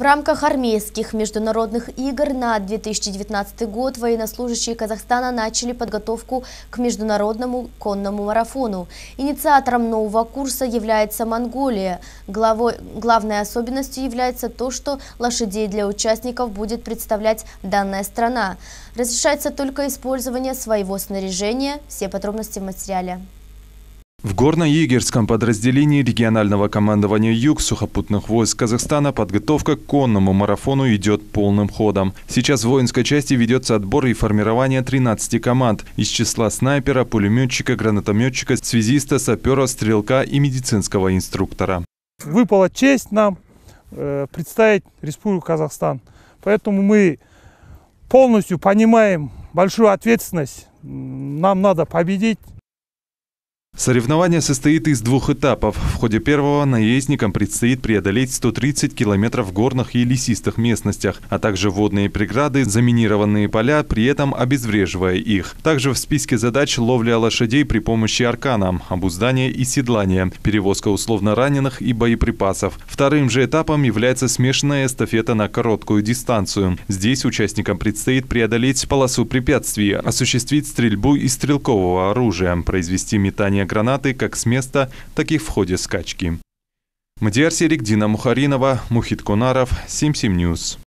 В рамках армейских международных игр на 2019 год военнослужащие Казахстана начали подготовку к международному конному марафону. Инициатором нового курса является Монголия. Главой, главной особенностью является то, что лошадей для участников будет представлять данная страна. Разрешается только использование своего снаряжения. Все подробности в материале. В горно-егерском подразделении регионального командования «Юг» сухопутных войск Казахстана подготовка к конному марафону идет полным ходом. Сейчас в воинской части ведется отбор и формирование 13 команд из числа снайпера, пулеметчика, гранатометчика, связиста, сапера, стрелка и медицинского инструктора. Выпала честь нам э, представить Республику Казахстан. Поэтому мы полностью понимаем большую ответственность. Нам надо победить Соревнование состоит из двух этапов. В ходе первого наездникам предстоит преодолеть 130 километров в горных и лесистых местностях, а также водные преграды, заминированные поля, при этом обезвреживая их. Также в списке задач ловля лошадей при помощи аркана, обуздание и седлание, перевозка условно раненых и боеприпасов. Вторым же этапом является смешанная эстафета на короткую дистанцию. Здесь участникам предстоит преодолеть полосу препятствий, осуществить стрельбу из стрелкового оружия, произвести метание гранаты как с места, так и в ходе скачки. Мадиар Серик, Дина Мухаринова, Мухит Конаров, 77 News.